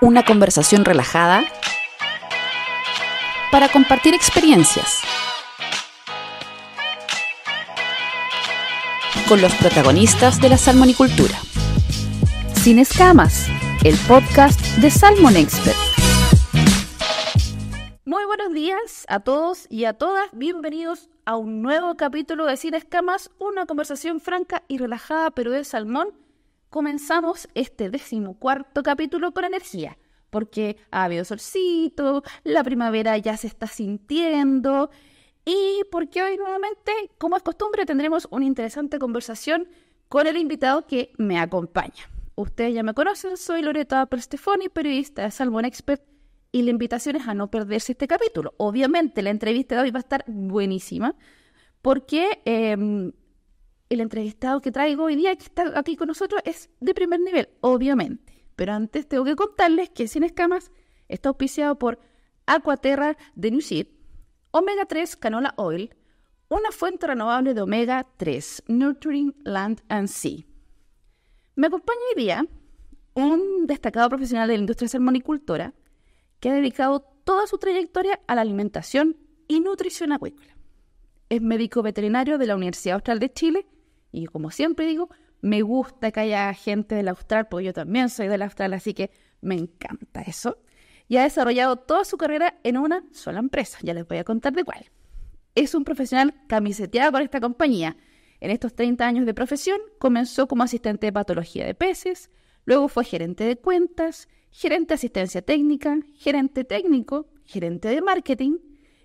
una conversación relajada para compartir experiencias con los protagonistas de la salmonicultura. Sin escamas, el podcast de Salmon Expert. Muy buenos días a todos y a todas, bienvenidos a un nuevo capítulo de Sin Escamas, una conversación franca y relajada pero de salmón comenzamos este decimocuarto capítulo con energía, porque ha habido solcito, la primavera ya se está sintiendo y porque hoy nuevamente, como es costumbre, tendremos una interesante conversación con el invitado que me acompaña. Ustedes ya me conocen, soy Loreto Perstefoni, periodista de Salmon Expert, y la invitación es a no perderse este capítulo. Obviamente, la entrevista de hoy va a estar buenísima, porque em, el entrevistado que traigo hoy día que está aquí con nosotros es de primer nivel, obviamente. Pero antes tengo que contarles que Sin Escamas está auspiciado por Aquaterra de New Omega 3 Canola Oil, una fuente renovable de Omega 3, Nurturing Land and Sea. Me acompaña hoy día un destacado profesional de la industria salmonicultora que ha dedicado toda su trayectoria a la alimentación y nutrición acuícola. Es médico veterinario de la Universidad Austral de Chile y como siempre digo, me gusta que haya gente del Austral, porque yo también soy del Austral, así que me encanta eso. Y ha desarrollado toda su carrera en una sola empresa. Ya les voy a contar de cuál. Es un profesional camiseteado por esta compañía. En estos 30 años de profesión, comenzó como asistente de patología de peces, luego fue gerente de cuentas, gerente de asistencia técnica, gerente técnico, gerente de marketing,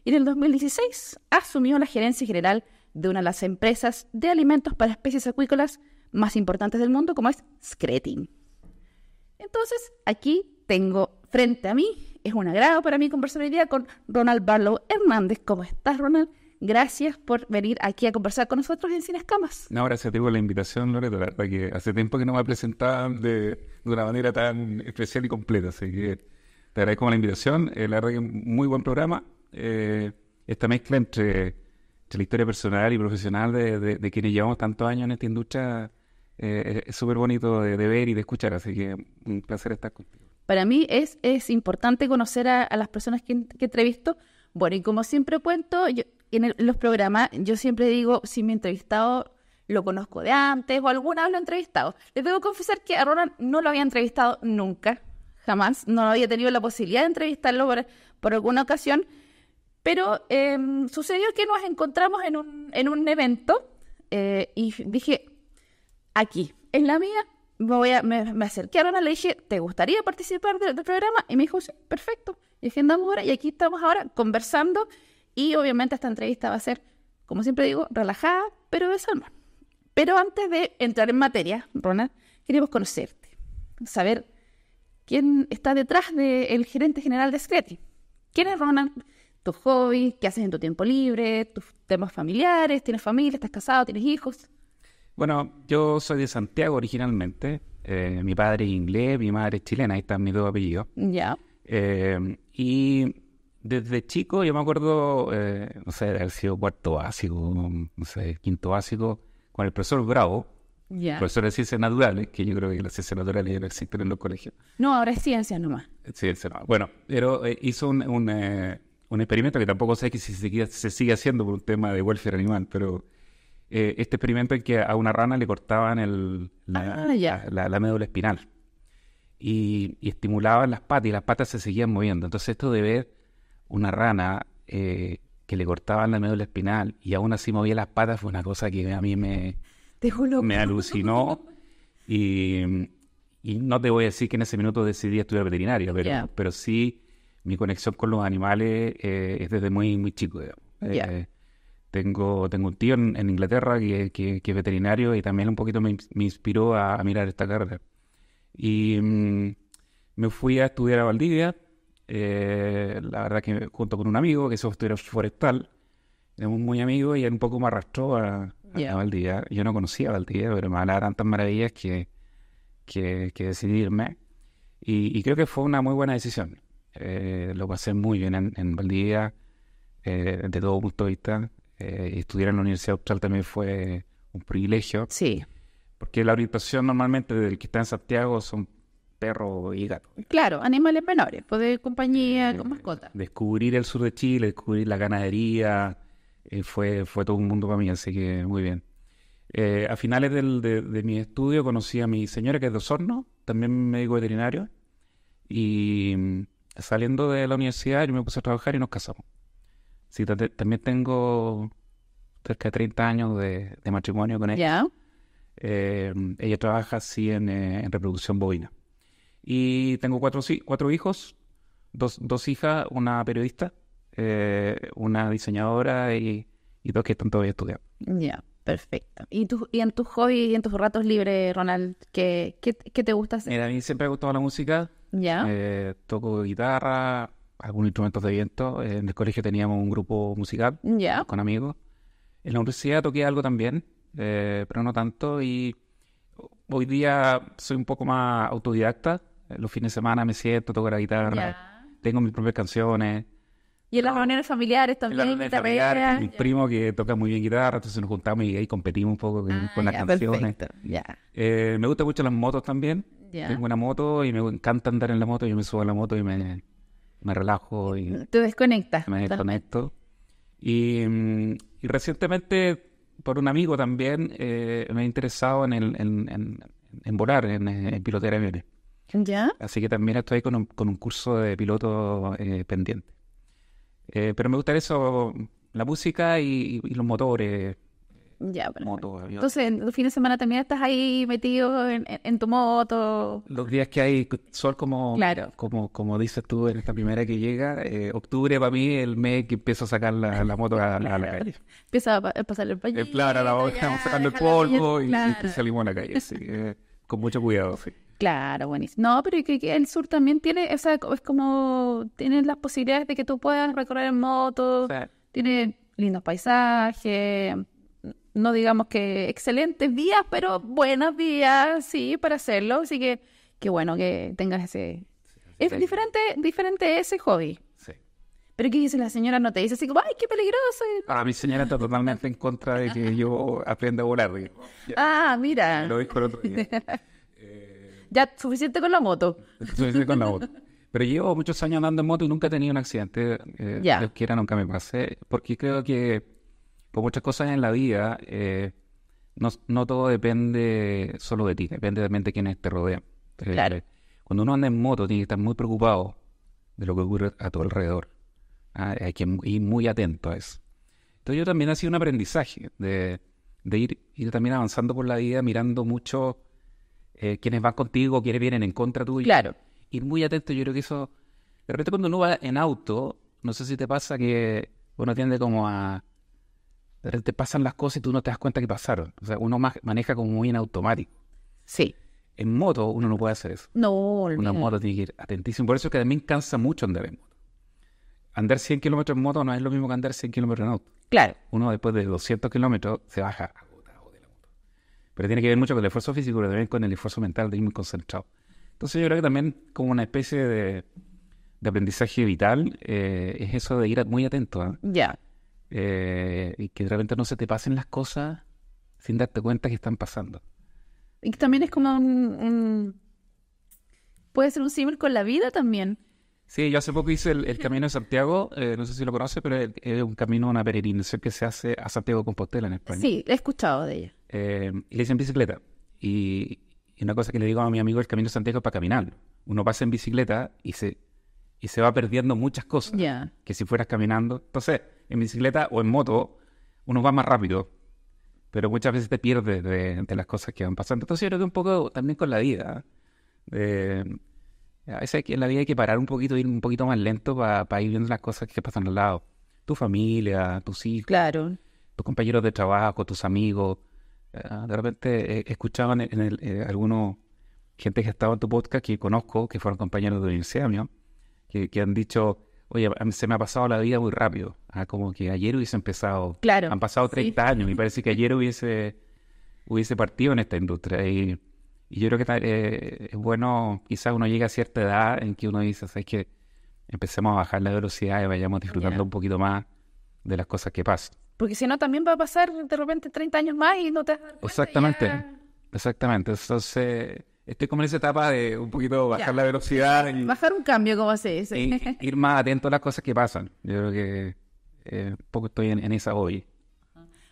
y en el 2016 asumió la gerencia general de una de las empresas de alimentos para especies acuícolas más importantes del mundo, como es Skretting. Entonces, aquí tengo frente a mí, es un agrado para mí conversar hoy día con Ronald Barlow Hernández. ¿Cómo estás, Ronald? Gracias por venir aquí a conversar con nosotros en Cines Escamas. No, gracias a ti por la invitación, Loreto. La que hace tiempo que no me presentaban de, de una manera tan especial y completa, así que te agradezco la invitación. Eh, la verdad que muy buen programa. Eh, esta mezcla entre la historia personal y profesional de, quienes llevamos tantos años en esta industria eh, es súper bonito de, ver y de escuchar, así que un placer estar contigo. Para mí es, es importante conocer a, las personas que, entrevisto. Bueno, y como siempre cuento, en los programas yo siempre digo, si mi entrevistado lo conozco de antes o alguna vez lo he entrevistado. Les debo confesar que a Ronan no lo había entrevistado nunca, jamás, no había tenido la posibilidad de entrevistarlo por, por alguna ocasión, pero em, sucedió que nos encontramos en un, en un evento eh, y dije, aquí, en la mía, me, voy a, me, a le dije, ¿te gustaría participar del, programa? Y me dijo, perfecto. Y agendamos ahora y aquí estamos ahora conversando y obviamente esta entrevista va a ser, como siempre digo, relajada, pero de Pero antes de entrar en materia, Ronald, queremos conocerte, saber quién está detrás del gerente general de Screti. ¿Quién es Ronald? tus hobbies, qué haces en tu tiempo libre, tus temas familiares, tienes familia, estás casado, tienes hijos. Bueno, yo soy de Santiago originalmente. Eh, mi padre es inglés, mi madre es chilena, ahí están mis dos apellidos. Ya. Eh, y desde chico, yo me acuerdo, eh, no sé, haber sido cuarto básico, no sé, quinto básico, con el profesor Bravo, Profesor de ciencias naturales, que yo creo que las ciencias naturales ya existen en los colegios. No, ahora es ciencias nomás. Ciencias nomás. Bueno, pero hizo un, un experimento que tampoco sé si se, sigue haciendo por un tema de welfare animal, pero eh, este experimento en que a una rana le cortaban el, la, ah, médula espinal y, estimulaban las patas y las patas se seguían moviendo. Entonces esto de ver una rana eh, que le cortaban la médula espinal y aún así movía las patas fue una cosa que a mí me, me alucinó y, no te voy a decir que en ese minuto decidí estudiar veterinario, pero, pero sí mi conexión con los animales eh, es desde muy, muy chico. Eh, tengo, tengo un tío en, Inglaterra que, es veterinario y también un poquito me, inspiró a, mirar esta carrera. Y mm, me fui a estudiar a Valdivia, eh, la verdad que junto con un amigo que es estudiante forestal, éramos muy amigo y él un poco me arrastró a, Valdivia. Yo no conocía a Valdivia, pero me hablaba tantas maravillas que, que, y, creo que fue una muy buena decisión. Eh, lo pasé muy bien en, Valdivia, eh, de todo punto de vista. Eh, estudiar en la Universidad Austral también fue un privilegio. Sí. Porque la orientación normalmente del que está en Santiago son perros y gatos. Claro, animales menores, poder pues, compañía, con mascotas. Descubrir el sur de Chile, descubrir la ganadería, fue, fue todo un mundo para mí, así que muy bien. a finales de, de, mi estudio conocí a mi señora que es de Osorno, también médico veterinario, y saliendo de la universidad yo me puse a trabajar y nos casamos. Sí, también tengo cerca de 30 años de, matrimonio con ella. Eh, ella trabaja así eh, en, reproducción bovina. Y tengo cuatro, cuatro hijos, dos, hijas, una periodista, eh, una diseñadora y, dos que están todavía estudiando. Ya, perfecto. ¿Y, ¿Y en tus hobbies y en tus ratos libres, Ronald, qué, qué te gusta hacer? Mira, a mí siempre me ha gustado la música. ¿Ya? Eh, toco guitarra, algunos instrumentos de viento. Eh, en el colegio teníamos un grupo musical con amigos. En la universidad toqué algo también, eh, pero no tanto. Y hoy día soy un poco más autodidacta. Los fines de semana me siento, toco la guitarra, tengo mis propias canciones. Y en las ah. reuniones familiares también. mi primo que toca muy bien guitarra, entonces nos juntamos y ahí competimos un poco con, ah, las canciones. me gusta mucho las motos también. Tengo una moto y me encanta andar en la moto. Yo me subo a la moto y me, relajo. Y Te desconectas. Me desconecto. Mm, y, recientemente, por un amigo también, eh, me he interesado en, el, en, en, volar, en, eh, en pilotear aviones. ¿Ya? Así que también estoy con un, con un curso de piloto eh, pendiente. pero me gusta eso, la música y, y los motores, entonces, los fines de semana también estás ahí metido en, tu moto. Los días que hay sol, como, como, como dices tú en esta primera que llega, eh, octubre para mí el mes que empiezo a sacar la, la moto a, la calle. Empieza a, pasar el baño. claro, la sacando el polvo y, salimos a la calle. Eh, con mucho cuidado, Claro, buenísimo. No, pero que, el sur también tiene, o es como, tienen las posibilidades de que tú puedas recorrer en moto, tiene lindos paisajes, no digamos que excelentes vías, pero buenas días sí, para hacerlo. Así que qué bueno que tengas ese... es diferente, diferente ese hobby. Sí. Pero ¿qué dice la señora? ¿No te dice así como, ay, qué peligroso? Ah, mi señora está totalmente en contra de que yo aprenda a volar. ah, mira. Lo dijo el otro día. Eh, ya, suficiente con la moto. Suficiente con la moto. Pero llevo muchos años andando en moto y nunca he tenido un accidente. Eh, Dios quiera, nunca me pasé. Porque creo que por muchas cosas en la vida, eh, no, todo depende solo de ti, depende también de quienes te rodean. claro. Eh, cuando uno anda en moto, tiene que estar muy preocupado de lo que ocurre a tu alrededor. ¿ah? hay que ir muy atento a eso. Entonces yo también ha sido un aprendizaje de, ir, ir, también avanzando por la vida, mirando mucho eh, quienes van contigo, quienes vienen en contra tuyo. Claro. Ir muy atento, yo creo que eso... De repente cuando uno va en auto, no sé si te pasa que uno tiende como a te pasan las cosas y tú no te das cuenta que pasaron. O sea, uno maneja como muy en automático. Sí. En moto uno no puede hacer eso. No, no. Una moto tiene que ir atentísimo. Por eso es que también cansa mucho andar en moto. Andar 100 kilómetros en moto no es lo mismo que andar 100 kilómetros en auto. Claro. Uno después de 200 kilómetros se baja agotado de la moto. Pero tiene que ver mucho con el esfuerzo físico, pero también con el esfuerzo mental de ir muy concentrado. Entonces yo creo que también como una especie de, aprendizaje vital eh, es eso de ir muy atento. ¿eh? Ya. Eh, y que de repente no se te pasen las cosas sin darte cuenta que están pasando. Y también es como un, puede ser un símil con la vida también. Sí, yo hace poco hice el, Camino de Santiago, eh, no sé si lo conoces, pero es, un camino, una peregrinación que se hace a Santiago de Compostela en España. Sí, he escuchado de ella. Eh, y le hice en bicicleta. Y, una cosa que le digo a mi amigo, el Camino de Santiago es para caminar. Uno pasa en bicicleta y se, y se va perdiendo muchas cosas que si fueras caminando. Entonces, en bicicleta o en moto, uno va más rápido, pero muchas veces te pierdes de, las cosas que van pasando. Entonces yo creo que un poco también con la vida. Eh, a veces en la vida hay que parar un poquito, ir un poquito más lento para ir viendo las cosas que pasan al lado. Tu familia, tus hijos, claro. tus compañeros de trabajo, tus amigos. Eh, de repente eh, escuchaban en, el, algunos gente que estaba en tu podcast que conozco, que fueron compañeros de universidad mío, que han dicho, oye, se me ha pasado la vida muy rápido. Ah, como que ayer hubiese empezado. Claro. Han pasado 30 años Me parece que ayer hubiese, hubiese partido en esta industria. Y, yo creo que eh, es bueno, quizás uno llega a cierta edad en que uno dice, ¿sabes qué? Empecemos a bajar la velocidad y vayamos disfrutando un poquito más de las cosas que pasan. Porque si no, también va a pasar de repente 30 años más y no te Exactamente. Exactamente. Entonces estoy como en esa etapa de un poquito bajar la velocidad. bajar un cambio, como se dice. ir más atento a las cosas que pasan. Yo creo que eh, un poco estoy en, esa hoy.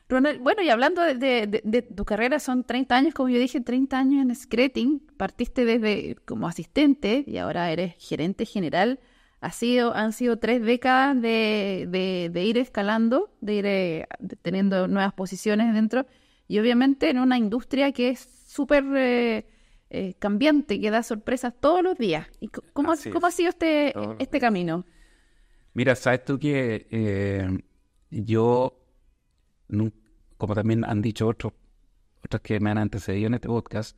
bueno, y hablando de, tu carrera, son 30 años, como yo dije, 30 años en Scrating. Partiste desde como asistente y ahora eres gerente general. Ha sido, han sido tres décadas de, ir escalando, de ir eh, teniendo nuevas posiciones dentro. Y obviamente en una industria que es súper... Eh, eh, cambiante que da sorpresas todos los días. ¿Y cómo, ha sido este, este camino? Mira, sabes tú que eh, yo, como también han dicho otros, otros que me han antecedido en este podcast,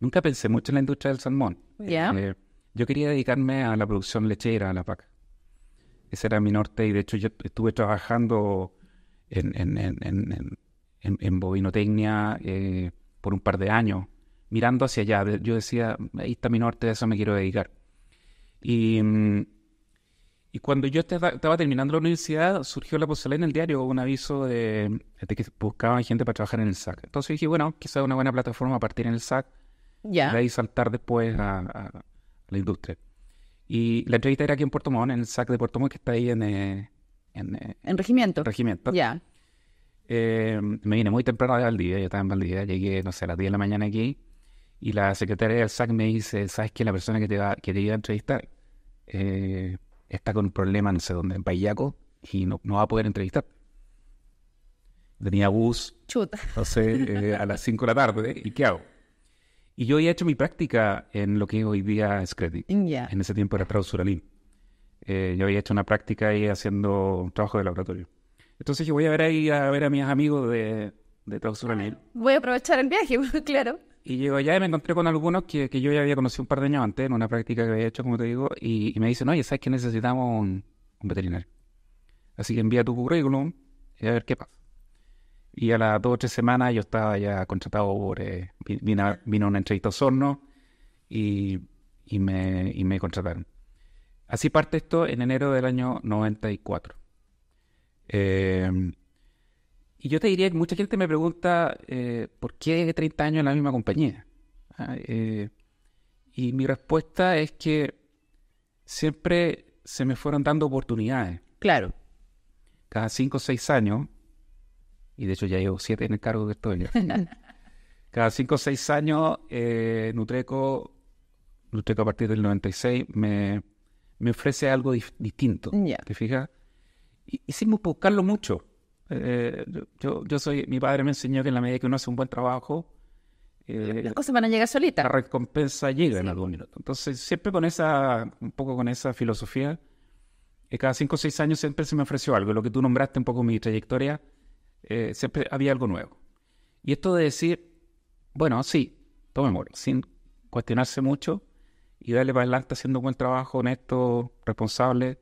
nunca pensé mucho en la industria del salmón. Eh, yo quería dedicarme a la producción lechera, a la vaca. Ese era mi norte y de hecho yo estuve trabajando en, en, bovinotecnia por un par de años mirando hacia allá. Yo decía, ahí está mi norte, de eso me quiero dedicar. Y, mm, cuando yo estaba, terminando la universidad, surgió la posibilidad en el diario un aviso de, que buscaban gente para trabajar en el SAC. Entonces dije, bueno, quizás una buena plataforma a partir en el SAC. Ya. Y saltar después a, la industria. Y la entrevista era aquí en Puerto Montt, en el SAC de Puerto Montt, que está ahí en... Eh, en, eh, en, regimiento. Regimiento. Ya. Eh, me vine muy temprano de Valdivia, yo estaba en Valdivia, llegué, no sé, a las 10 de la mañana aquí. Y la secretaria del SAC me dice, ¿sabes que la persona que te, va, que te iba a entrevistar eh, está con un problema, no en Payaco, y no, va a poder entrevistar? Tenía bus, Chuta. Eh, a las 5 de la tarde, ¿y qué hago? Y yo había hecho mi práctica en lo que hoy día es Credit. En ese tiempo era Trausuralín. Eh, yo había hecho una práctica ahí haciendo un trabajo de laboratorio. Entonces yo voy a ver ahí a ver a mis amigos de, de Trausuralín. Voy a aprovechar el viaje, claro. Y llego allá y me encontré con algunos que, yo ya había conocido un par de años antes en una práctica que había hecho, como te digo, y, me dicen, oye, ¿sabes que necesitamos un, veterinario? Así que envía tu currículum y a ver qué pasa. Y a las dos o tres semanas yo estaba ya contratado por... Eh, vino, vino, una entrevista a y, me, y me contrataron. Así parte esto en enero del año 94. Eh, y yo te diría que mucha gente me pregunta eh, por qué 30 años en la misma compañía. Ah, eh, y mi respuesta es que siempre se me fueron dando oportunidades. Claro. Cada 5 o 6 años, y de hecho ya llevo 7 en el cargo que estoy. cada 5 o 6 años, eh, Nutreco, Nutreco a partir del 96, me, me ofrece algo distinto. ¿Te fijas? Y, y sin buscarlo mucho. Eh, yo, yo soy, mi padre me enseñó que en la medida que uno hace un buen trabajo, eh, las cosas van a llegar solitas. La recompensa llega en algún minuto. Entonces, siempre con esa, un poco con esa filosofía, eh, cada cinco o seis años siempre se me ofreció algo. Lo que tú nombraste un poco mi trayectoria, eh, siempre había algo nuevo. Y esto de decir, bueno, sí, tomémoslo, sin cuestionarse mucho y darle para adelante haciendo un buen trabajo, honesto, responsable,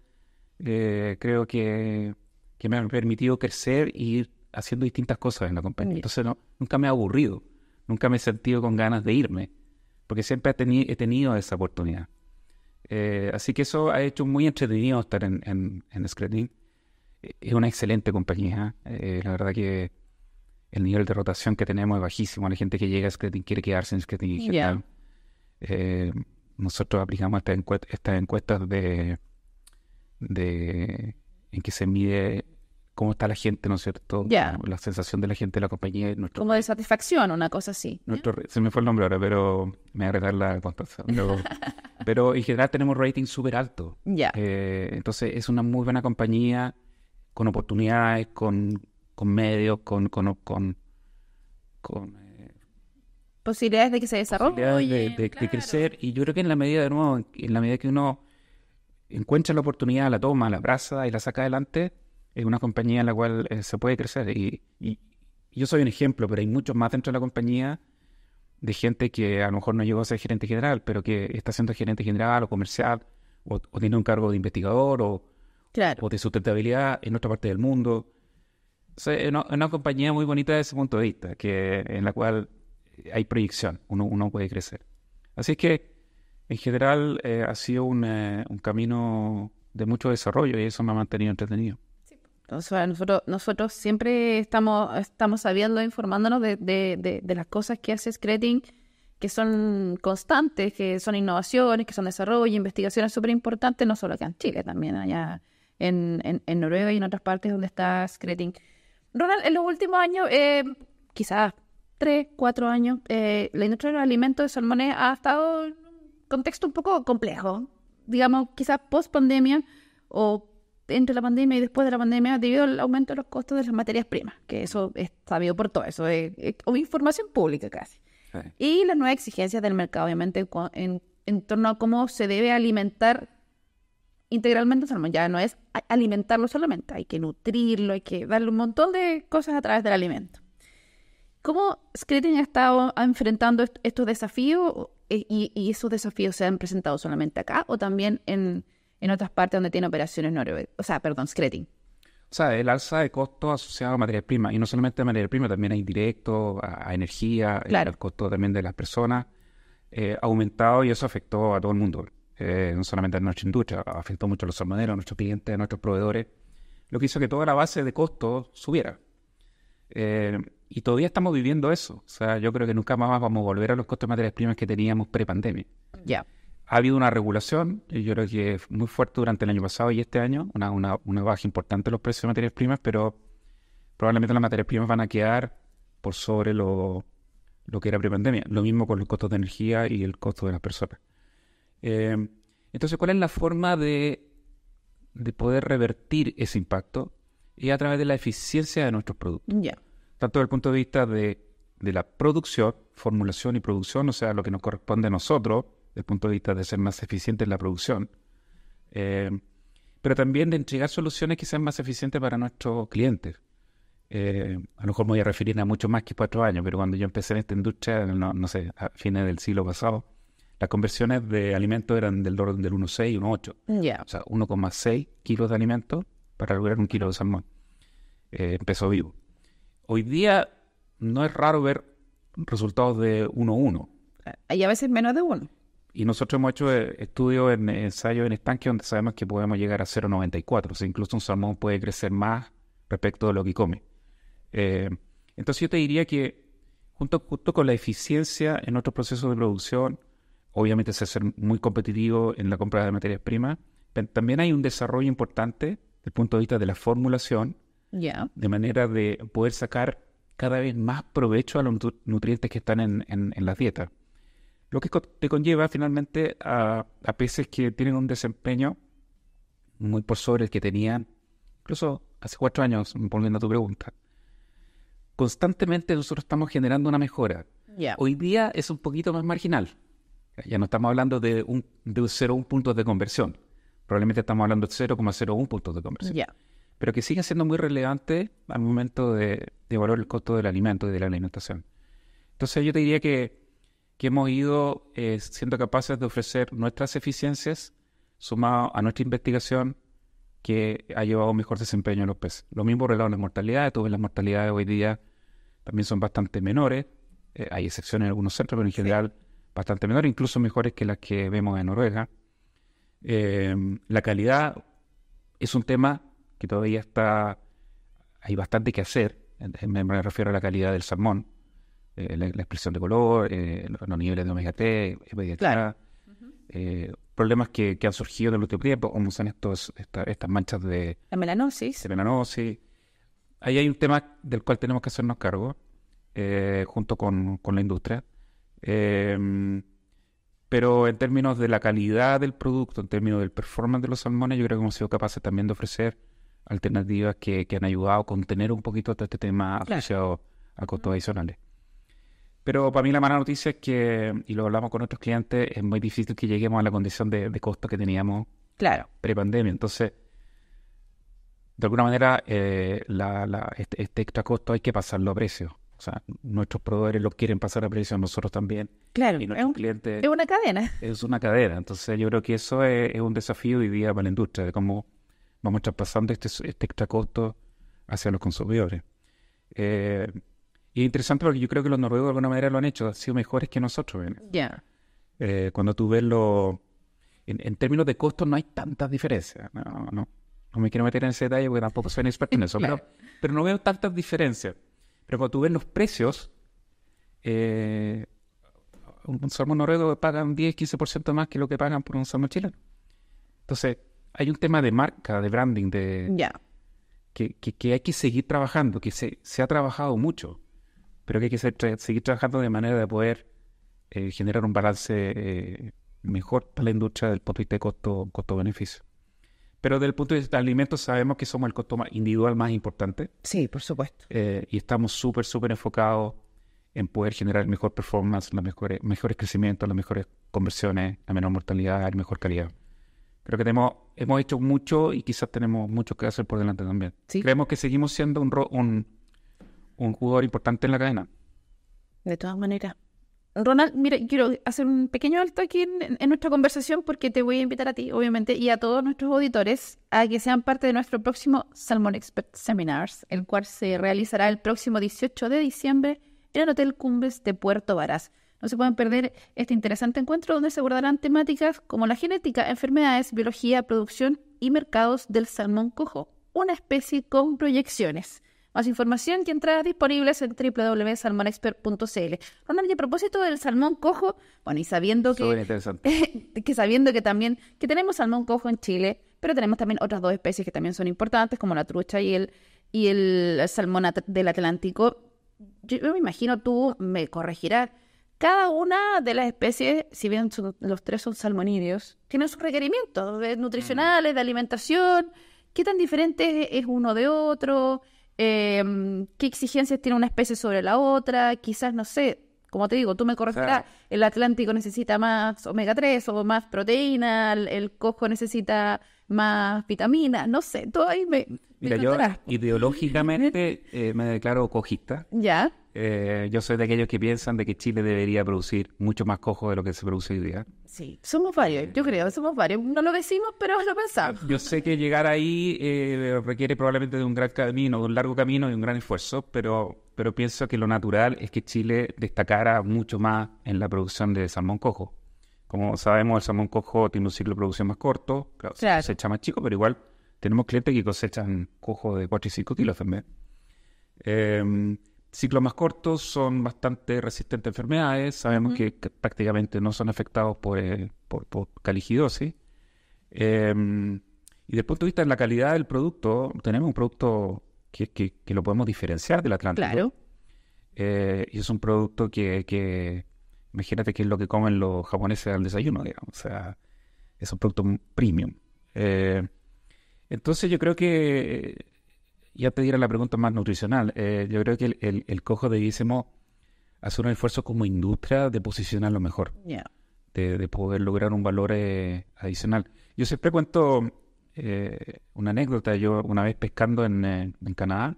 creo que que me han permitido crecer y ir haciendo distintas cosas en la compañía. Entonces nunca me ha aburrido, nunca me he sentido con ganas de irme, porque siempre he, tenido esa oportunidad. Eh, así que eso ha hecho muy entretenido estar en, en, en Es una excelente compañía. Eh, la verdad que el nivel de rotación que tenemos es bajísimo. La gente que llega a Screening quiere quedarse en Screening y eh, nosotros aplicamos estas encuestas de, de en que se mide cómo está la gente, ¿no es cierto? Ya. La sensación de la gente de la compañía. Nuestro, Como de satisfacción, una cosa así. Nuestro, Se me fue el nombre ahora, pero me voy a retar la contación. Pero, en general tenemos rating súper alto. Ya. Eh, entonces es una muy buena compañía con oportunidades, con, con medios, con... con, con, eh, posibilidades de que se desarrolle. Posibilidades de, de, crecer. Y yo creo que en la medida, de nuevo, en la medida que uno encuentra la oportunidad, la toma, la abraza y la saca adelante, en una compañía en la cual eh, se puede crecer. Y, yo soy un ejemplo, pero hay muchos más dentro de la compañía de gente que a lo mejor no llegó a ser gerente general, pero que está siendo gerente general o comercial, o, tiene un cargo de investigador, o, de sustentabilidad en otra parte del mundo. es una, compañía muy bonita desde ese punto de vista, que, en la cual hay proyección, uno puede crecer. Así es que en general eh, ha sido eh, un, camino de mucho desarrollo y eso me ha mantenido entretenido. nosotros, nosotros siempre estamos, estamos sabiendo, informándonos de, las cosas que hace Scrating, que son constantes, que son innovaciones, que son desarrollo, investigaciones súper importantes, no solo acá en Chile, también allá en, Noruega y en otras partes donde está Scrating. Ronald, en los últimos años, eh, quizás tres, cuatro años, la industria de los alimentos de salmones ha estado contexto un poco complejo, digamos, quizás post pandemia o entre la pandemia y después de la pandemia debido al aumento de los costos de las materias primas, que eso es sabido por todo eso, es, información pública casi. Y las nuevas exigencias del mercado, obviamente, en, torno a cómo se debe alimentar integralmente el salmón. Ya no es alimentarlo solamente, hay que nutrirlo, hay que darle un montón de cosas a través del alimento. ¿Cómo Screeting ha estado enfrentando estos desafíos eh, y, esos desafíos se han presentado solamente acá o también en, otras partes donde tiene operaciones Noruega, o sea, perdón, Skretting. O sea, el alza de costos asociado a materia prima y no solamente a materia prima, también a indirecto, a, energía, el eh, costo también de las personas, eh, ha aumentado y eso afectó a todo el mundo, no solamente a nuestra industria, afectó mucho a los armaderos, a nuestros clientes, a nuestros proveedores, lo que hizo que toda la base de costos subiera. Y todavía estamos viviendo eso. O sea, yo creo que nunca más vamos a volver a los costos de materias primas que teníamos pre-pandemia. Ya. Ha habido una regulación, yo creo que muy fuerte durante el año pasado y este año, una, baja importante de los precios de materias primas, pero probablemente las materias primas van a quedar por sobre lo, que era pre-pandemia. Lo mismo con los costos de energía y el costo de las personas. Eh, entonces, ¿cuál es la forma de, de poder revertir ese impacto? Y a través de la eficiencia de nuestros productos. Ya tanto desde el punto de vista de, la producción, formulación y producción, o sea, lo que nos corresponde a nosotros, desde el punto de vista de ser más eficientes en la producción, eh, pero también de entregar soluciones que sean más eficientes para nuestros clientes. Eh, a lo mejor me voy a referir a mucho más que cuatro años, pero cuando yo empecé en esta industria, no, sé, a fines del siglo pasado, las conversiones de alimentos eran del orden del 1,6 y 1,8. O sea, 1,6 kilos de alimentos para lograr un kilo de salmón. empezó eh, vivo. Hoy día no es raro ver resultados de 1-1. Hay a veces menos de 1. Y nosotros hemos hecho eh, estudios en eh, ensayos en estanque donde sabemos que podemos llegar a 0,94. O sea, incluso un salmón puede crecer más respecto de lo que come. Eh, entonces yo te diría que junto, junto con la eficiencia en otros procesos de producción, obviamente se hace muy competitivo en la compra de materias primas, también hay un desarrollo importante desde el punto de vista de la formulación de manera de poder sacar cada vez más provecho a los nutrientes que están en, en, en Lo que te conlleva finalmente a, a, peces que tienen un desempeño muy por sobre el que tenían, incluso hace cuatro años, volviendo a tu pregunta. Constantemente nosotros estamos generando una mejora. Hoy día es un poquito más marginal. Ya no estamos hablando de, un, de 0,1 puntos de conversión. Probablemente estamos hablando de 0,01 puntos de conversión pero que sigue siendo muy relevante al momento de, evaluar el costo del alimento y de la alimentación. Entonces yo te diría que, hemos ido eh, siendo capaces de ofrecer nuestras eficiencias sumado a nuestra investigación que ha llevado a un mejor desempeño en los peces. Lo mismo relacionado a las mortalidades, las mortalidades hoy día también son bastante menores, eh, hay excepciones en algunos centros, pero en general bastante menores, incluso mejores que las que vemos en Noruega. Eh, la calidad es un tema que todavía está, hay bastante que hacer, me, refiero a la calidad del salmón, eh, la, expresión de color, eh, los niveles de omega T, eh, problemas que, han surgido en el último tiempo, como son estos, estas manchas de... La melanosis. Ahí hay un tema del cual tenemos que hacernos cargo, junto con, la industria. Em, pero en términos de la calidad del producto, en términos del performance de los salmones, yo creo que hemos sido capaces también de ofrecer alternativas que, han ayudado a contener un poquito todo este tema asociado a costos adicionales. Pero para mí la mala noticia es que, y lo hablamos con nuestros clientes, es muy difícil que lleguemos a la condición de, costo que teníamos claro. pre-pandemia. Entonces, de alguna manera, eh, este, este, extra costo hay que pasarlo a precios. O sea, nuestros proveedores lo quieren pasar a precios, nosotros también. Claro, y es, clientes, es una cadena. Es una cadena. Entonces, yo creo que eso es, es un desafío hoy día para la industria, de cómo vamos traspasando este, este extra costo hacia los consumidores. Eh, y es interesante porque yo creo que los noruegos de alguna manera lo han hecho, han sido mejores que nosotros. ¿eh? Ya. Eh, cuando tú ves lo... En, términos de costo no hay tantas diferencias. No, me quiero meter en ese detalle porque tampoco soy experto en eso, pero, no veo tantas diferencias. Pero cuando tú ves los precios, un, un noruego noruego pagan 10, 15% más que lo que pagan por un salmón chileno. Entonces, hay un tema de marca, de branding, de... Que, hay que seguir trabajando, que se, ha trabajado mucho, pero que hay que seguir trabajando de manera de poder eh, generar un balance eh, mejor para la industria del punto de vista de costo, costo-beneficio. Pero desde el punto de vista de alimentos sabemos que somos el costo individual más importante. Sí, por supuesto. Eh, y estamos súper, súper enfocados en poder generar mejor performance, los mejores, mejores crecimientos, las mejores conversiones, la menor mortalidad, la mejor calidad. Creo que hemos hecho mucho y quizás tenemos mucho que hacer por delante también. Creemos que seguimos siendo un, un, jugador importante en la cadena. De todas maneras. Ronald, mira, quiero hacer un pequeño alto aquí en, en, nuestra conversación porque te voy a invitar a ti, obviamente, y a todos nuestros auditores a que sean parte de nuestro próximo Salmon Expert Seminars, el cual se realizará el próximo 18 de diciembre en el Hotel Cumbres de Puerto Varas. No se pueden perder este interesante encuentro donde se abordarán temáticas como la genética, enfermedades, biología, producción y mercados del salmón cojo, una especie con proyecciones. Más información y entradas disponibles en www.salmonexpert.cl. Ronald, y a propósito del salmón cojo, bueno, y sabiendo que, que sabiendo que también que tenemos salmón cojo en Chile, pero tenemos también otras dos especies que también son importantes, como la trucha y el, y el salmón del Atlántico. Yo me imagino, tú me corregirás, cada una de las especies, si bien los tres son salmonídeos, tienen sus requerimientos nutricionales, de alimentación, qué tan diferente es uno de otro, em, qué exigencias tiene una especie sobre la otra, quizás, no sé, como te digo, tú me corregirás, el Atlántico necesita más omega 3 o más proteína, el, cojo necesita más vitaminas, no sé, todo ahí me... Mira, yo pues. ideológicamente eh, me declaro cojista. Ya. Eh, yo soy de aquellos que piensan de que Chile debería producir mucho más cojo de lo que se produce hoy día. Sí, somos varios, yo eh, creo, somos varios. No lo decimos, pero lo pensamos. Yo sé que llegar ahí requiere probablemente de un gran camino, de un largo camino y un gran esfuerzo, pero pero pienso que lo natural es que Chile destacara mucho más en la producción de salmón cojo. Como sabemos, el salmón cojo tiene un ciclo de producción más corto, claro, se cosecha más chico, pero igual tenemos clientes que cosechan cojo de 4 y 5 kilos también. Em, ciclos más cortos son bastante resistentes a enfermedades, sabemos que, prácticamente no son afectados por, eh, caligidosis. Em, y desde el punto de vista de la calidad del producto, tenemos un producto que, lo podemos diferenciar del Atlántico. Claro. Eh, y es un producto que, imagínate que es lo que comen los japoneses al desayuno, digamos. O sea, es un producto premium. Eh, entonces yo creo que, eh, ya te diera la pregunta más nutricional, yo creo que el, cojo de Isemo hace un esfuerzo como industria de posicionarlo mejor, de, poder lograr un valor adicional. Yo siempre cuento eh, una anécdota. Yo una vez pescando en, eh, Canadá,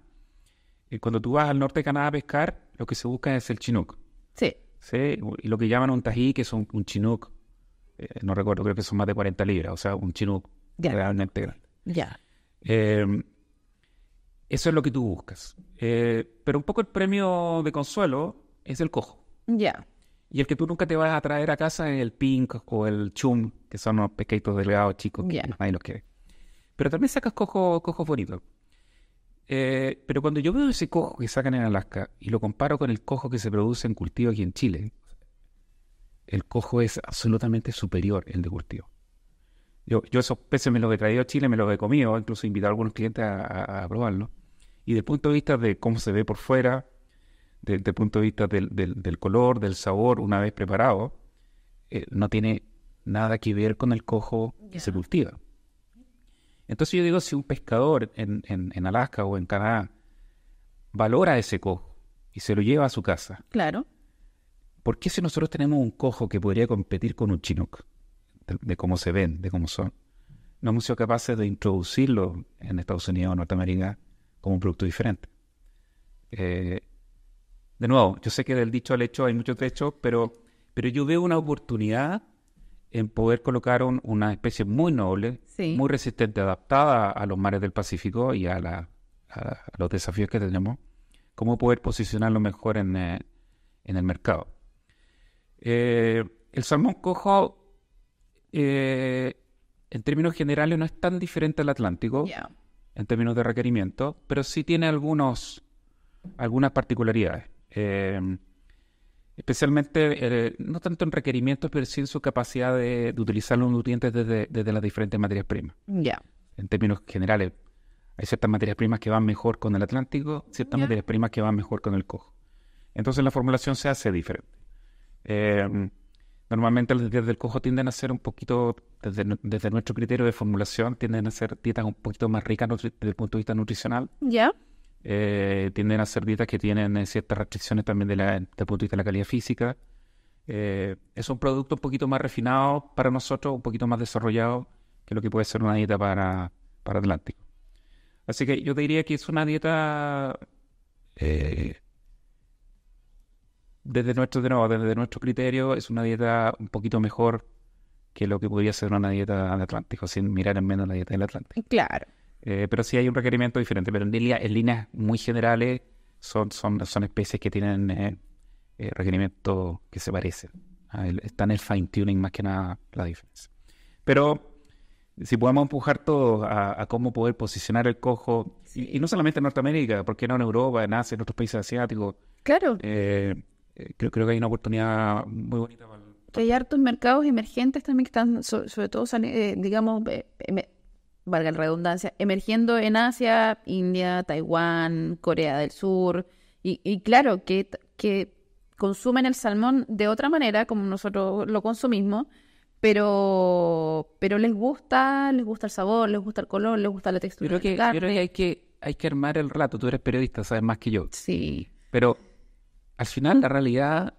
y eh, cuando tú vas al norte de Canadá a pescar, lo que se busca es el chinook. Sí. ¿sí? Y lo que llaman un tají, que es un, chinook, no recuerdo, creo que son más de 40 libras, o sea, un chinook realmente grande. Ya. eso es lo que tú buscas. pero un poco el premio de consuelo es el cojo. Ya. Y el que tú nunca te vas a traer a casa es el pink o el chum, que son los pescaditos delgados chicos que nadie los quiere. Pero también sacas cojos cojo bonito. Eh, pero cuando yo veo ese cojo que sacan en Alaska y lo comparo con el cojo que se produce en cultivo aquí en Chile, el cojo es absolutamente superior el de cultivo. Yo, esos peces me los he traído a Chile, me los he comido, incluso he invitado a algunos clientes a, probarlo. Y desde el punto de vista de cómo se ve por fuera, desde el punto de vista del, color, del sabor, una vez preparado, eh, no tiene nada que ver con el cojo que se cultiva. Entonces yo digo, si un pescador en, Alaska o en Canadá valora ese cojo y se lo lleva a su casa. Claro. ¿Por qué si nosotros tenemos un cojo que podría competir con un chinook? De, cómo se ven, de cómo son. No hemos sido capaces de introducirlo en Estados Unidos o Norteamérica como un producto diferente. Eh, de nuevo, yo sé que del dicho al hecho hay muchos hechos, pero, pero yo veo una oportunidad en poder colocar una especie muy noble, muy resistente, adaptada a los mares del Pacífico y a, los desafíos que tenemos, cómo poder posicionarlo mejor en, eh, el mercado. Eh, el salmón cojo, eh, en términos generales, no es tan diferente al Atlántico en términos de requerimiento, pero sí tiene algunos, algunas particularidades especialmente eh, no tanto en requerimientos, pero sí en su capacidad de, utilizar los nutrientes desde, las diferentes materias primas. Ya. En términos generales, hay ciertas materias primas que van mejor con el Atlántico, ciertas materias primas que van mejor con el cojo. Entonces la formulación se hace diferente. Eh, normalmente las dietas del cojo tienden a ser un poquito, desde, nuestro criterio de formulación, tienden a ser dietas un poquito más ricas desde el punto de vista nutricional. Ya. Eh, tienden a ser dietas que tienen eh, ciertas restricciones también de la, desde punto de vista de la calidad física. Eh, es un producto un poquito más refinado para nosotros, un poquito más desarrollado que lo que puede ser una dieta para, para Atlántico. Así que yo diría que es una dieta desde nuestro, desde nuestro criterio, es una dieta un poquito mejor que lo que podría ser una dieta de Atlántico, sin mirar en menos la dieta del Atlántico. Claro. Eh, pero sí hay un requerimiento diferente, pero en, líneas, en líneas muy generales son, son, son especies que tienen eh, eh, requerimientos que se parecen. Ah, está en el fine tuning más que nada la diferencia. Pero si podemos empujar todos a, cómo poder posicionar el cojo, y, no solamente en Norteamérica, porque no en Europa, en Asia, en otros países asiáticos? Claro. creo, creo que hay una oportunidad muy bonita para hay hartos mercados emergentes también que están, sobre, sobre todo, digamos, em, valga la redundancia, emergiendo en Asia, India, Taiwán, Corea del Sur, y, claro, que, que consumen el salmón de otra manera, como nosotros lo consumimos, pero, pero les gusta, les gusta el sabor, les gusta el color, les gusta la textura. Yo creo que, hay que hay que armar el relato. Tú eres periodista, sabes más que yo. Sí. Pero al final la realidad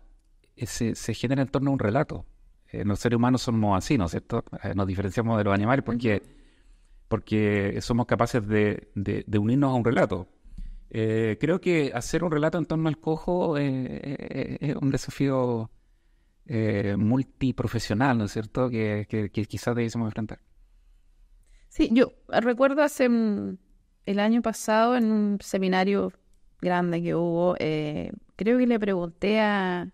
eh, se, se genera en torno a un relato. Eh, los seres humanos somos así, ¿no es cierto? Eh, nos diferenciamos de los animales porque porque somos capaces de, unirnos a un relato. Eh, creo que hacer un relato en torno al cojo eh, eh, es un desafío multiprofesional, ¿no es cierto?, que, quizás debiésemos enfrentar. Sí, yo recuerdo hace el año pasado en un seminario grande que hubo, creo que le pregunté a,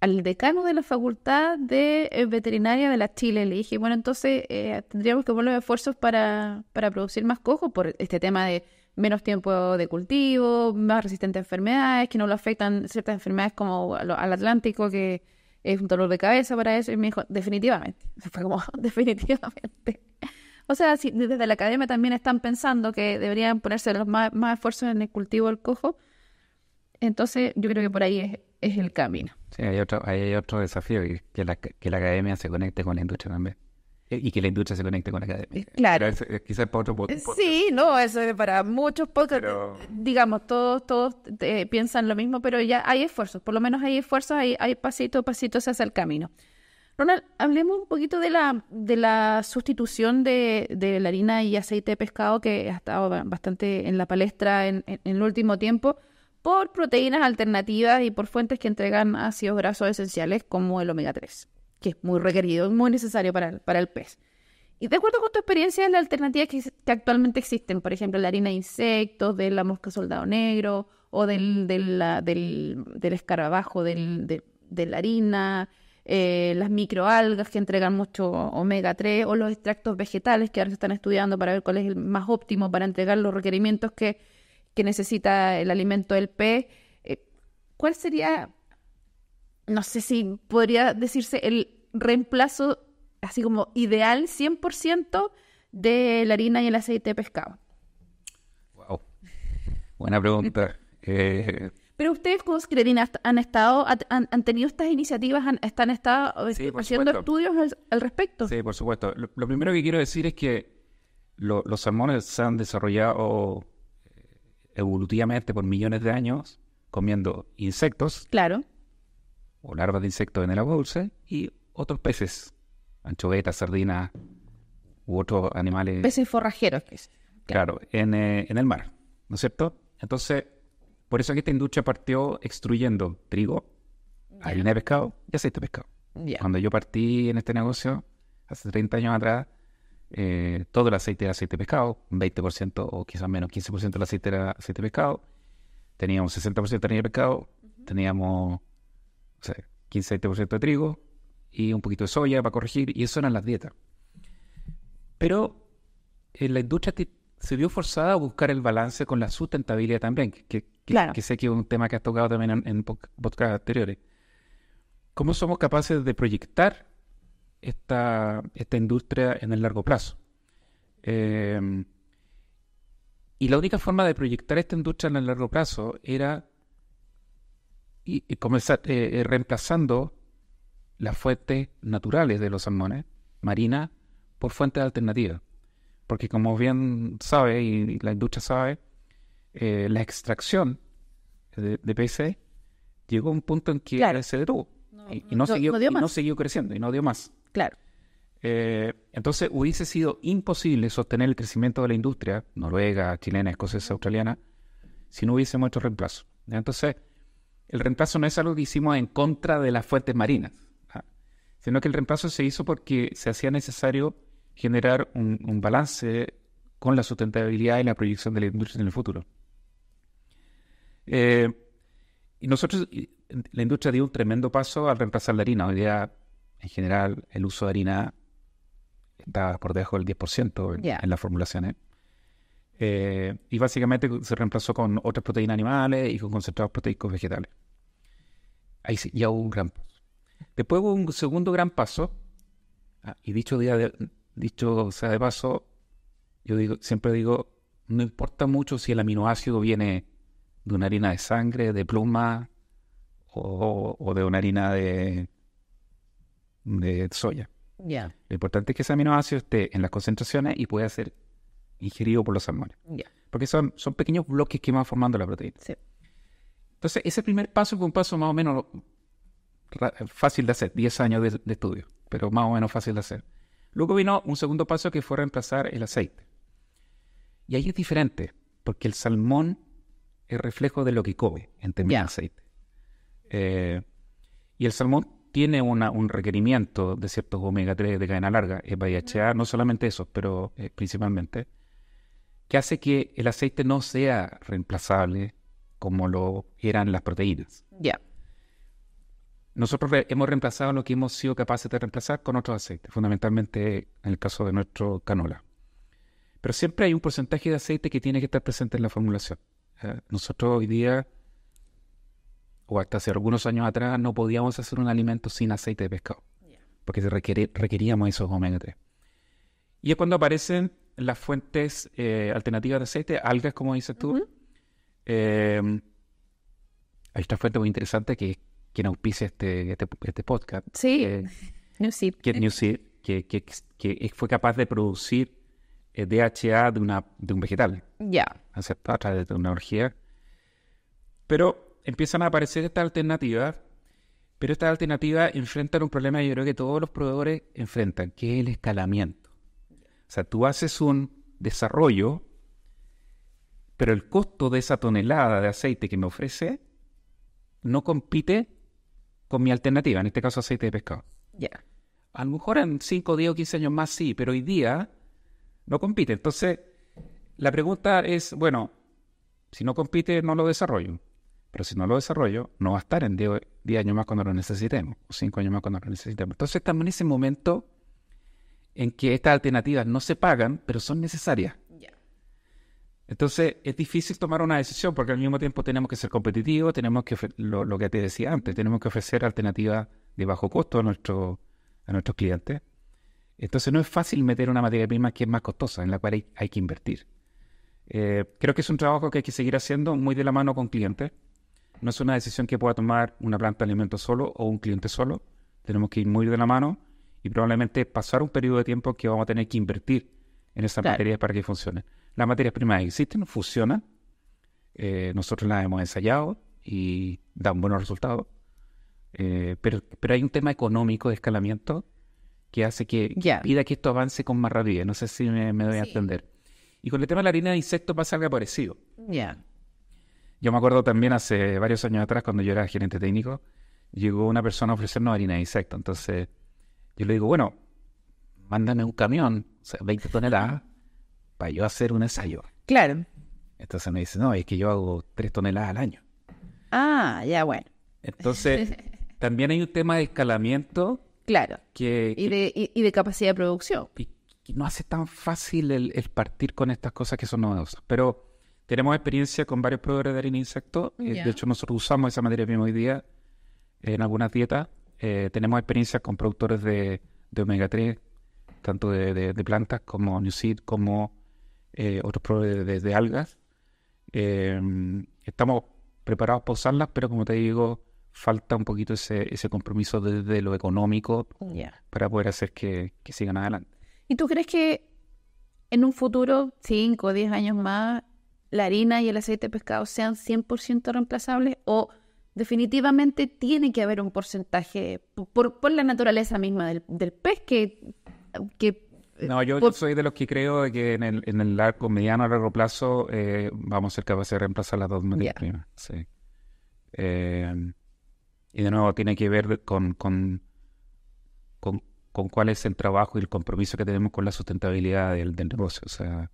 al decano de la Facultad de eh, Veterinaria de la Chile. Le dije, bueno, entonces eh, tendríamos que poner esfuerzos para, producir más cojo por este tema de menos tiempo de cultivo, más resistente a enfermedades, que no lo afectan ciertas enfermedades como al, Atlántico, que es un dolor de cabeza para eso. Y me dijo, definitivamente. Fue como, definitivamente. O sea, si desde la academia también están pensando que deberían ponerse los más, más esfuerzos en el cultivo del cojo. Entonces, yo creo que por ahí es es el camino. Sí, hay otro, hay otro desafío, que la, que la academia se conecte con la industria también. Y que la industria se conecte con la academia. Eh, claro. Eh, quizás para otro eh, Sí, no, eso es para muchos podcasts. Digamos, todos todos piensan lo mismo, pero ya hay esfuerzos. Por lo menos hay esfuerzos, hay, hay pasito a pasito se hace el camino. Ronald, hablemos un poquito de la, de la sustitución de, de la harina y aceite de pescado que ha estado bastante en la palestra en, en el último tiempo por proteínas alternativas y por fuentes que entregan ácidos grasos esenciales como el omega 3, que es muy requerido y muy necesario para, para el pez. Y de acuerdo con tu experiencia, las alternativas que, actualmente existen, por ejemplo, la harina de insectos, de la mosca soldado negro o del, del, escarabajo, de, la harina, eh, las microalgas que entregan mucho omega 3 o los extractos vegetales que ahora se están estudiando para ver cuál es el más óptimo para entregar los requerimientos que necesita el alimento del pez. Eh, ¿Cuál sería, no sé si podría decirse, el reemplazo así como ideal 100% de la harina y el aceite de pescado? Wow. Buena pregunta. Eh, Pero ustedes, como secretaría, han estado, han, tenido estas iniciativas, han, están estado eh, haciendo estudios al, respecto. Sí, por supuesto. Lo, primero que quiero decir es que los salmones se han desarrollado evolutivamente por millones de años comiendo insectos. Claro. O larvas de insectos en el agua dulce y otros peces, anchovetas, sardinas u otros animales. Peces forrajeros. Claro, claro eh, en, el mar, ¿no es cierto? Entonces, por eso que esta industria partió extruyendo trigo, harina de pescado y aceite de pescado. Cuando yo partí en este negocio, hace 30 años atrás, eh, todo el aceite era aceite de pescado, 20% o quizás menos 15% del aceite era aceite de pescado, teníamos 60% de harina de pescado, teníamos 15 de trigo y un poquito de soya para corregir, y eso eran las dietas. Pero eh, la industria se vio forzada a buscar el balance con la sustentabilidad también, que, sé que es un tema que has tocado también en, en anteriores. ¿Cómo somos capaces de proyectar esta, esta industria en el largo plazo. Em, y la única forma de proyectar esta industria en el largo plazo era comenzar eh, eh, reemplazando las fuentes naturales de los salmones marinas por fuentes alternativas. Porque como bien sabe y, la industria sabe, eh, la extracción de, de peces llegó a un punto en que se detuvo. y, no, siguió, y no siguió creciendo y no dio más. Claro. Eh, entonces hubiese sido imposible sostener el crecimiento de la industria noruega, chilena, escocesa, australiana, si no hubiésemos hecho reemplazo. Entonces, el reemplazo no es algo que hicimos en contra de las fuentes marinas, sino que el reemplazo se hizo porque se hacía necesario generar un, balance con la sustentabilidad y la proyección de la industria en el futuro. Eh, y nosotros, la industria dio un tremendo paso al reemplazar la harina. Hoy día en general el uso de harina está por debajo del 10% en, las formulaciones. Eh, y básicamente se reemplazó con otras proteínas animales y con concentrados proteicos vegetales. Ahí sí, ya hubo un gran paso. Después hubo un segundo gran paso, ah, y dicho, día de, dicho sea de paso, yo digo, siempre digo, no importa mucho si el aminoácido viene de una harina de sangre, de pluma, o de una harina de, de soya. Lo importante es que ese aminoácido esté en las concentraciones y pueda ser ingerido por los salmones. Porque son, pequeños bloques que van formando la proteína. Entonces, ese primer paso fue un paso más o menos fácil de hacer, 10 años de, estudio, pero más o menos fácil de hacer. Luego vino un segundo paso que fue reemplazar el aceite. Y ahí es diferente, porque el salmón es reflejo de lo que come en términos de aceite. Eh, y el salmón tiene un requerimiento de ciertos omega 3 de cadena larga, EPA y no solamente eso, pero eh, principalmente, que hace que el aceite no sea reemplazable como lo eran las proteínas. Ya. Nosotros hemos reemplazado lo que hemos sido capaces de reemplazar con otros aceites, fundamentalmente en el caso de nuestro canola. Pero siempre hay un porcentaje de aceite que tiene que estar presente en la formulación. Eh, nosotros hoy día o hasta hace algunos años atrás no podíamos hacer un alimento sin aceite de pescado, porque requeríamos esos omega 3. Y es cuando aparecen las fuentes eh, alternativas de aceite, algas, como dices tú. Eh, hay otra fuente muy interesante que es quien este, este, este, podcast. Sí, New Seed. Que, Seed. que, que, fue capaz de producir eh, DHA de, una, de un vegetal. Ya. Yeah. A través de una orgía. Pero empiezan a aparecer estas alternativas, pero estas alternativas enfrentan un problema que yo creo que todos los proveedores enfrentan, que es el escalamiento. O sea, tú haces un desarrollo, pero el costo de esa tonelada de aceite que me ofrece no compite con mi alternativa, en este caso aceite de pescado. Ya. A lo mejor en 5, 10 o 15 años más sí, pero hoy día no compite. Entonces, la pregunta es, bueno, si no compite, no lo desarrollo. Pero si no lo desarrollo, no va a estar en 10, años más cuando lo necesitemos, o 5 años más cuando lo necesitemos. Entonces estamos en ese momento en que estas alternativas no se pagan, pero son necesarias. Entonces es difícil tomar una decisión porque al mismo tiempo tenemos que ser competitivos, tenemos que lo, que te decía antes, tenemos que ofrecer alternativas de bajo costo a, nuestro, a nuestros clientes. Entonces no es fácil meter una materia prima que es más costosa, en la cual hay, que invertir. Eh, creo que es un trabajo que hay que seguir haciendo muy de la mano con clientes. No es una decisión que pueda tomar una planta de alimentos solo o un cliente solo. Tenemos que ir muy de la mano y probablemente pasar un periodo de tiempo que vamos a tener que invertir en esas materias para que funcionen. Las materias primas existen, funcionan. Eh, nosotros las hemos ensayado y dan buenos resultados. Eh, pero, hay un tema económico de escalamiento que hace que pida que esto avance con más rapidez. No sé si me, doy a entender. Y con el tema de la harina de insectos pasa algo parecido. Ya. Yo me acuerdo también hace varios años atrás, cuando yo era gerente técnico, llegó una persona a ofrecernos harina de insecto. Entonces yo le digo, bueno, mándame un camión, o sea, 20 toneladas, para yo hacer un ensayo. Claro. Entonces me dice, no, es que yo hago 3 toneladas al año. Ah, ya bueno. Entonces, también hay un tema de escalamiento. Claro. Que, y, de, capacidad de producción. Y, no hace tan fácil el, el, partir con estas cosas que son novedosas. Pero tenemos experiencia con varios proveedores de harina de insectos. Eh, de hecho, nosotros usamos esa materia mismo hoy día en algunas dietas. Eh, tenemos experiencia con productores de, omega 3, tanto de, plantas como Seed, como eh, otros proveedores de, algas. Em, estamos preparados para usarlas, pero como te digo, falta un poquito ese, compromiso desde lo económico para poder hacer que, que sigan adelante. ¿Y tú crees que en un futuro, 5 o 10 años más, la harina y el aceite de pescado sean 100% reemplazables o definitivamente tiene que haber un porcentaje por, la naturaleza misma del, pez que, eh, no, yo soy de los que creo que en el, largo, mediano a largo plazo eh, vamos a ser capaces de reemplazar las dos materias primas. Eh, y de nuevo, tiene que ver con, con, cuál es el trabajo y el compromiso que tenemos con la sustentabilidad del, del negocio. O sea,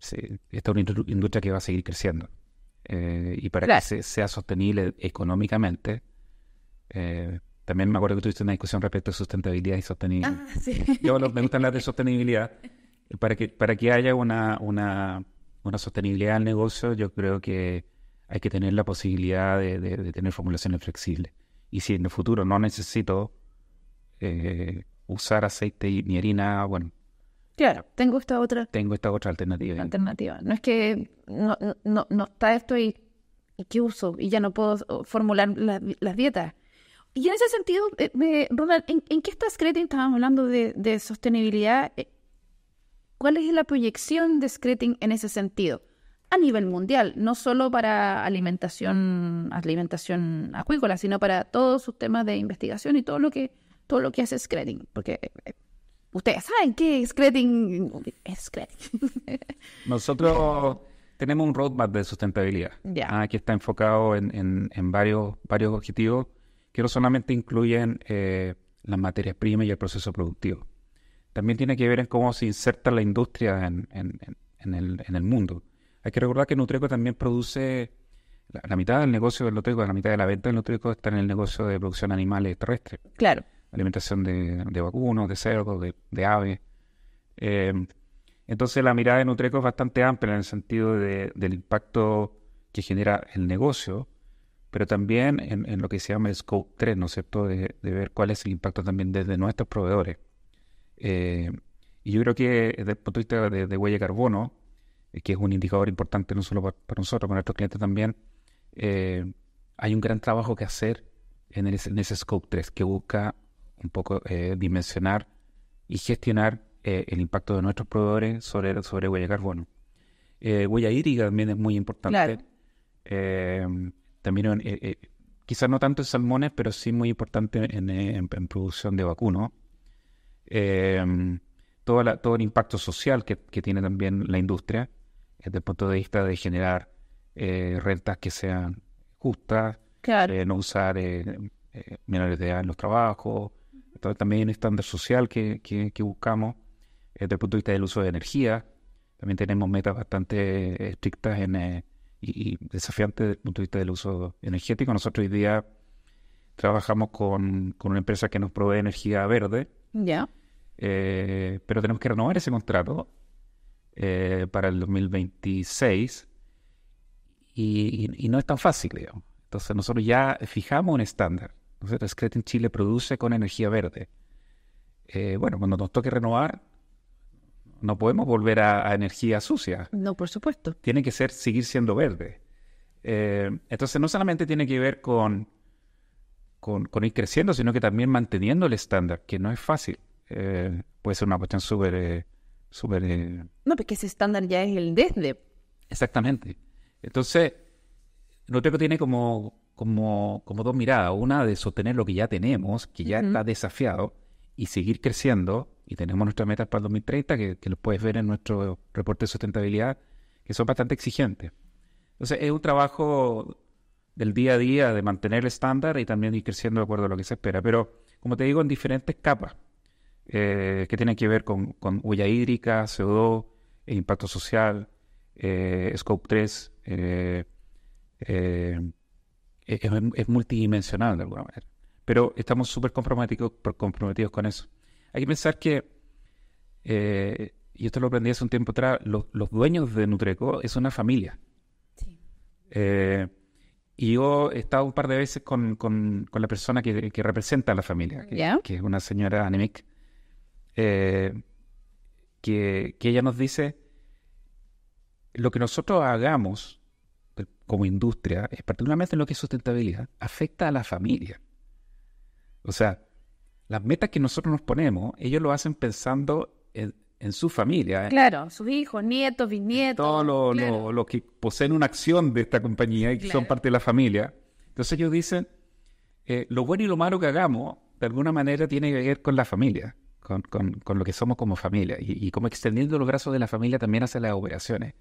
esta es una industria que va a seguir creciendo. Eh, y para que sea sostenible económicamente, eh, también me acuerdo que tuviste una discusión respecto a sustentabilidad y sostenibilidad. Ah, yo me gusta hablar de sostenibilidad. Para que, para que haya una, sostenibilidad al negocio, yo creo que hay que tener la posibilidad de, tener formulaciones flexibles. Y si en el futuro no necesito eh, usar aceite ni harina, bueno, Claro, tengo esta otra. Tengo esta otra alternativa. Alternativa. No es que no, está esto y, qué uso y ya no puedo formular las dietas. Y en ese sentido, eh, Ronald, ¿en, qué está Scrating Estábamos hablando de, sostenibilidad. Eh, ¿Cuál es la proyección de Scrating en ese sentido? A nivel mundial, no solo para alimentación, alimentación acuícola, sino para todos sus temas de investigación y todo lo que, todo lo que hace Screting. Porque eh, Ustedes saben qué es Es Nosotros tenemos un roadmap de sustentabilidad ah, que está enfocado en, varios, varios objetivos que no solamente incluyen eh, las materias primas y el proceso productivo. También tiene que ver en cómo se inserta la industria en, el, mundo. Hay que recordar que Nutrico también produce la, mitad del negocio del Nutreco, la mitad de la venta del Nutrico está en el negocio de producción animal animales terrestres. Claro alimentación de, de vacunos, de cerdos, de, de aves. Em, entonces la mirada de Nutreco es bastante amplia en el sentido del impacto que genera el negocio, pero también en, lo que se llama el scope 3, ¿no es cierto?, de, ver cuál es el impacto también desde nuestros proveedores. Em, y yo creo que desde el punto de vista de, huella de carbono, eh, que es un indicador importante no solo para, nosotros, para nuestros clientes también, eh, hay un gran trabajo que hacer en, en ese scope 3 que busca un poco eh, dimensionar y gestionar eh, el impacto de nuestros proveedores sobre, sobre huella de carbono. Eh, huella hídrica también es muy importante. también, quizás no tanto en salmones, pero sí muy importante en, producción de vacuno. Todo, el impacto social que, tiene también la industria desde el punto de vista de generar rentas que sean justas, no usar menores de edad en los trabajos, entonces también estándar social que, que, buscamos eh, desde el punto de vista del uso de energía. También tenemos metas bastante eh, estrictas en, eh, y, desafiantes desde el punto de vista del uso energético. Nosotros hoy día trabajamos con, con una empresa que nos provee energía verde. Ya. pero tenemos que renovar ese contrato para el 2026 y, y, y no es tan fácil, digamos. Entonces nosotros ya fijamos un estándar entonces, Rescred en Chile produce con energía verde. Eh, bueno, cuando nos toque renovar, no podemos volver a, energía sucia. No, por supuesto. Tiene que ser, seguir siendo verde. Eh, entonces, no solamente tiene que ver con, con, ir creciendo, sino que también manteniendo el estándar, que no es fácil. Eh, puede ser una cuestión súper... súper No, porque ese estándar ya es el desde. Exactamente. Entonces, Noteco tiene como como, como dos miradas. Una de sostener lo que ya tenemos, que ya está desafiado, y seguir creciendo. Y tenemos nuestras metas para el 2030, que, que los puedes ver en nuestro reporte de sustentabilidad, que son bastante exigentes. Entonces, es un trabajo del día a día de mantener el estándar y también ir creciendo de acuerdo a lo que se espera. Pero, como te digo, en diferentes capas eh, que tienen que ver con, huella hídrica, CO2, eh, impacto social, eh, Scope 3, eh, es, multidimensional de alguna manera. Pero estamos súper comprometidos, con eso. Hay que pensar que, eh, y esto lo aprendí hace un tiempo atrás, los, dueños de Nutreco es una familia. Eh, y yo he estado un par de veces con, la persona que, representa a la familia, que, es una señora Anemic, eh, que, que ella nos dice, lo que nosotros hagamos como industria, particularmente en lo que es sustentabilidad, afecta a la familia. O sea, las metas que nosotros nos ponemos, ellos lo hacen pensando en, su familia. ¿eh? Claro, sus hijos, nietos, bisnietos. Todos los lo, que poseen una acción de esta compañía y que son parte de la familia. Entonces ellos dicen, eh, lo bueno y lo malo que hagamos, de alguna manera tiene que ver con la familia, con, lo que somos como familia y, como extendiendo los brazos de la familia también hace las operaciones.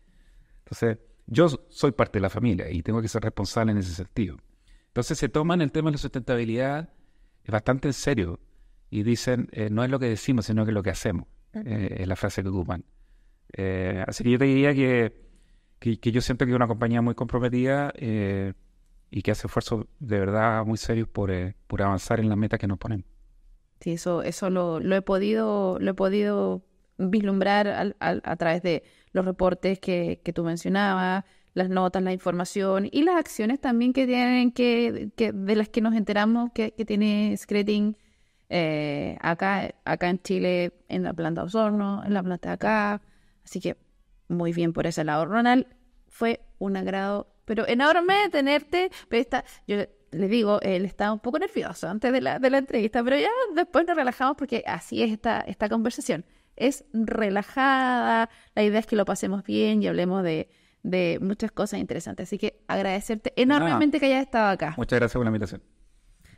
Entonces, yo soy parte de la familia y tengo que ser responsable en ese sentido. Entonces se toman el tema de la sustentabilidad bastante en serio y dicen, eh, no es lo que decimos, sino que es lo que hacemos, eh, es la frase que ocupan. Eh, así que yo te diría que, que, yo siento que es una compañía muy comprometida y que hace esfuerzos de verdad muy serios por, por avanzar en la meta que nos ponen. Sí, eso, eso lo, lo he podido, lo he podido vislumbrar a través de los reportes que, tú mencionabas, las notas, la información y las acciones también que tienen, que, que de las que nos enteramos que, tiene Screting eh, acá, acá en Chile, en la planta de Osorno, en la planta de acá. Así que muy bien por ese lado. Ronald, fue un agrado, pero enorme tenerte. Pero está, yo le digo, él estaba un poco nervioso antes de la, de la entrevista, pero ya después nos relajamos porque así es esta, esta conversación es relajada, la idea es que lo pasemos bien y hablemos de, muchas cosas interesantes. Así que agradecerte enormemente que hayas estado acá. Muchas gracias por la invitación.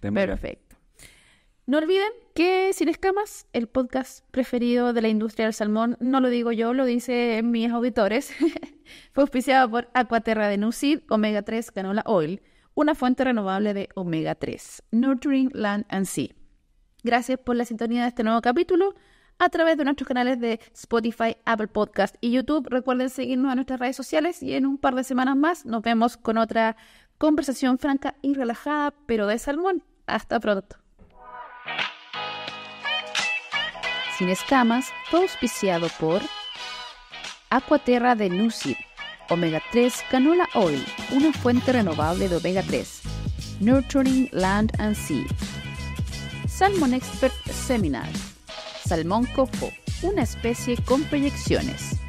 Perfecto. No olviden que Sin Escamas, el podcast preferido de la industria del salmón, no lo digo yo, lo dicen mis auditores, fue auspiciado por Aquaterra de Nucid, Omega 3 Canola Oil, una fuente renovable de Omega 3, Nurturing Land and Sea. Gracias por la sintonía de este nuevo capítulo a través de nuestros canales de Spotify, Apple Podcast y YouTube. Recuerden seguirnos a nuestras redes sociales y en un par de semanas más nos vemos con otra conversación franca y relajada, pero de salmón. Hasta pronto. Sin escamas auspiciado por Aquaterra de Nucid, Omega 3 Canola Oil, una fuente renovable de Omega 3, Nurturing Land and Sea, Salmon Expert Seminar salmón Cofo, una especie con proyecciones.